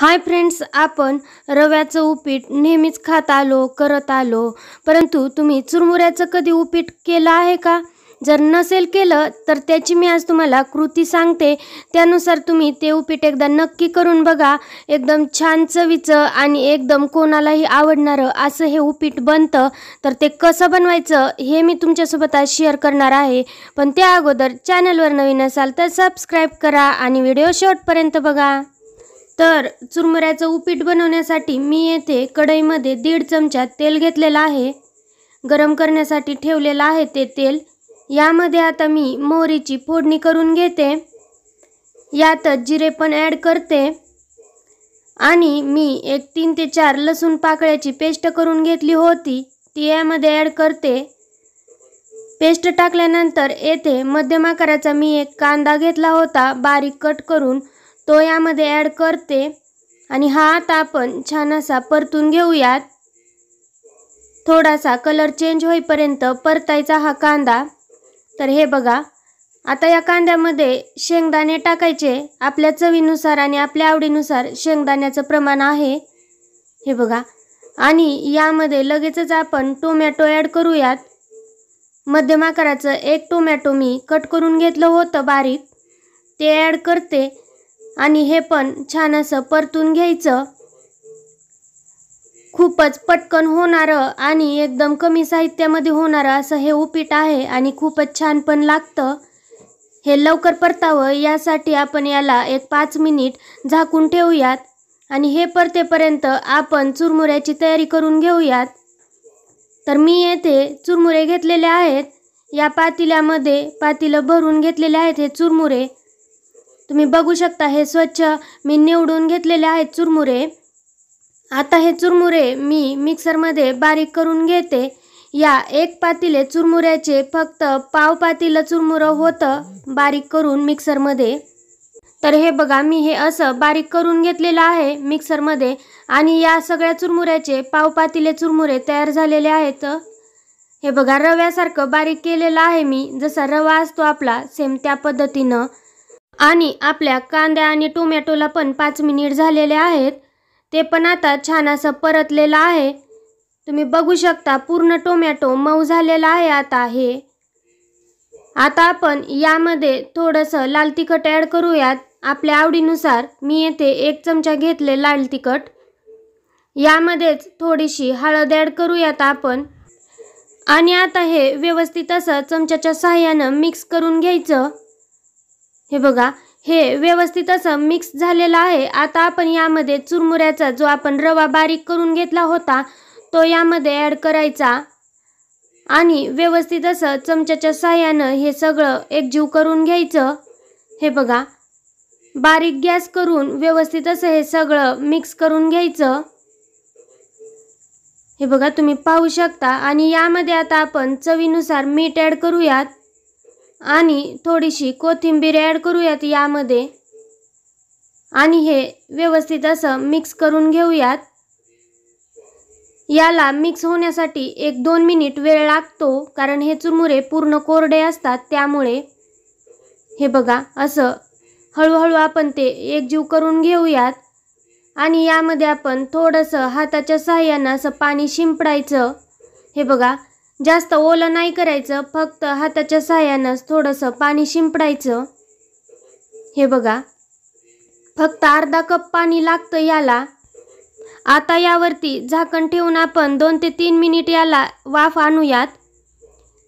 hi friends आपण रव्याचं उपीट नेहमीच खात आलो करत आलो परंतु तुम्ही चुरमुऱ्याचं कधी उपीट केलं आहे का जर नसेल केलं तर त्याची मी आज तुम्हाला कृती सांगते त्यानुसार तुम्ही ते उपीट एकदा नक्की करून बघा एकदम छान चवीचं आणि एकदम कोणालाही आवडणारं असं हे उपीट बनतं तर ते कसं बनवायचं हे मी तुमच्यासोबत आज शेअर करणार आहे पण त्या अगोदर चॅनलवर नवीन असाल तर सबस्क्राईब करा आणि व्हिडिओ शॉर्टपर्यंत बघा तर चुरमुऱ्याचं उपीट बनवण्यासाठी मी येथे कढईमध्ये दीड चमचा तेल घेतलेलं आहे गरम करण्यासाठी ठेवलेलं आहे ते तेल यामध्ये आता मी मोहरीची फोडणी करून घेते यातच जिरे पण ॲड करते आणि मी एक तीन ते चार लसूण पाकळ्याची पेस्ट करून घेतली होती ती यामध्ये ॲड करते पेस्ट टाकल्यानंतर येथे मध्यम आकाराचा मी एक कांदा घेतला होता बारीक कट करून तो यामध्ये ॲड करते आणि हा आता आपण छान असा परतून घेऊयात थोडासा कलर चेंज होईपर्यंत परतायचा हा कांदा तर हे बघा आता या कांद्यामध्ये शेंगदाणे टाकायचे आपल्या चवीनुसार आणि आपल्या आवडीनुसार शेंगदाण्याचं प्रमाण आहे हे बघा आणि यामध्ये लगेचच आपण टोमॅटो ॲड करूयात मध्यम आकाराचं एक टोमॅटो मी कट करून घेतलं होतं बारीक ते ॲड करते आणि हे पण छान असं परतून घ्यायचं खूपच पटकन होणारं आणि एकदम कमी साहित्यामध्ये होणारं असं हे उपीट आहे आणि खूपच छान पण लागतं हे लवकर परतावं यासाठी आपण याला एक पाच मिनिट झाकून ठेवूयात आणि हे परतेपर्यंत आपण चुरमुऱ्याची तयारी करून घेऊयात तर मी येथे चुरमुरे घेतलेले आहेत या पातिल्यामध्ये पातिलं भरून घेतलेले आहेत हे चुरमुरे तुम्ही बघू शकता हे स्वच्छ मी निवडून घेतलेले आहेत चुरमुरे आता हे चुरमुरे मी मिक्सरमध्ये बारीक करून घेते या एक पातीले चुरमुऱ्याचे फक्त पाव पातीला चुरमुरं होतं बारीक करून मिक्सरमध्ये तर हे बघा मी हे असं बारीक करून घेतलेलं आहे मिक्सरमध्ये आणि या सगळ्या चुरमुऱ्याचे पाव पातीले चुरमुरे तयार झालेले आहेत हे बघा रव्यासारखं बारीक केलेलं आहे मी जसा रवा असतो आपला सेम त्या पद्धतीनं आणि आपल्या कांद्या आणि टोमॅटोला पण पाच मिनिट झालेले आहेत ते पण आता छान असं परतलेलं आहे तुम्ही बघू शकता पूर्ण टोमॅटो मऊ झालेला आहे आता हे आता आपण यामध्ये थोडंसं लाल तिखट ॲड करूयात आपल्या आवडीनुसार मी येथे एक चमचा घेतले लाल तिखट यामध्येच थोडीशी हळद ॲड करूयात आपण आणि आता हे व्यवस्थित असं चमच्याच्या सहाय्यानं मिक्स करून घ्यायचं हे बघा हे व्यवस्थित असं मिक्स झालेलं आहे आता आपण यामध्ये चुरमुऱ्याचा जो आपण रवा बारीक करून घेतला होता तो यामध्ये ॲड करायचा आणि व्यवस्थित असं चमच्याच्या सहाय्यानं हे सगळं एकजीव करून घ्यायचं हे बघा बारीक गॅस करून व्यवस्थित असं हे सगळं मिक्स करून घ्यायचं हे बघा तुम्ही पाहू शकता आणि यामध्ये आता आपण चवीनुसार मीठ ॲड करूयात आणि थोडीशी कोथिंबीर ॲड करूयात यामध्ये आणि हे व्यवस्थित असं मिक्स करून घेऊयात याला मिक्स होण्यासाठी एक दोन मिनिट वेळ लागतो कारण हे चुरमुरे पूर्ण कोरडे असतात त्यामुळे हे बघा असं हळूहळू आपण ते एकजीव करून घेऊयात आणि यामध्ये आपण थोडंसं हाताच्या सहाय्यानं असं पाणी शिंपडायचं हे बघा जास्त ओलं नाही करायचं फक्त हाताच्या सहाय्यानंच थोडंसं पाणी शिंपडायचं हे बघा फक्त अर्धा कप पाणी लागतं याला आता यावरती झाकण ठेवून आपण दोन ते तीन मिनिट याला वाफ आणूयात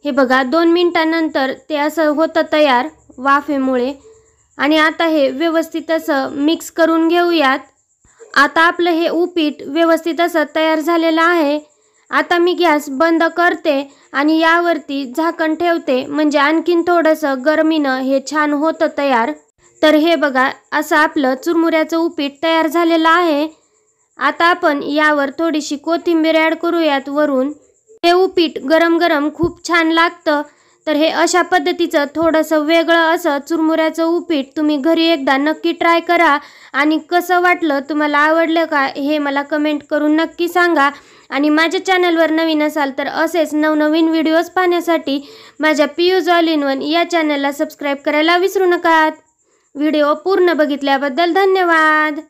हे बघा दोन मिनटानंतर ते असं होतं तयार वाफेमुळे आणि आता हे व्यवस्थित असं मिक्स करून घेऊयात आता आपलं हे उपीट व्यवस्थित असं तयार झालेलं आहे आता मी गॅस बंद करते आणि यावरती झाकण ठेवते म्हणजे आणखीन थोडंसं गरमीनं हे छान होतं तयार तर हे बघा असं आपलं चुरमुऱ्याचं उपीट तयार झालेलं आहे आता आपण यावर थोडीशी कोथिंबीर ॲड करूयात वरून हे उपीट गरम गरम खूप छान लागतं तर हे अशा पद्धतीचं थोडंसं वेगळं असं चुरमुऱ्याचं उपीट तुम्ही घरी एकदा नक्की ट्राय करा आणि कसं वाटलं तुम्हाला आवडलं का हे मला कमेंट करून नक्की सांगा आणि माझ्या चॅनलवर नवीन असाल तर असेच नवनवीन व्हिडिओज पाहण्यासाठी माझ्या यू ऑल इन वन या चॅनलला सबस्क्राईब करायला विसरू नका व्हिडिओ पूर्ण बघितल्याबद्दल धन्यवाद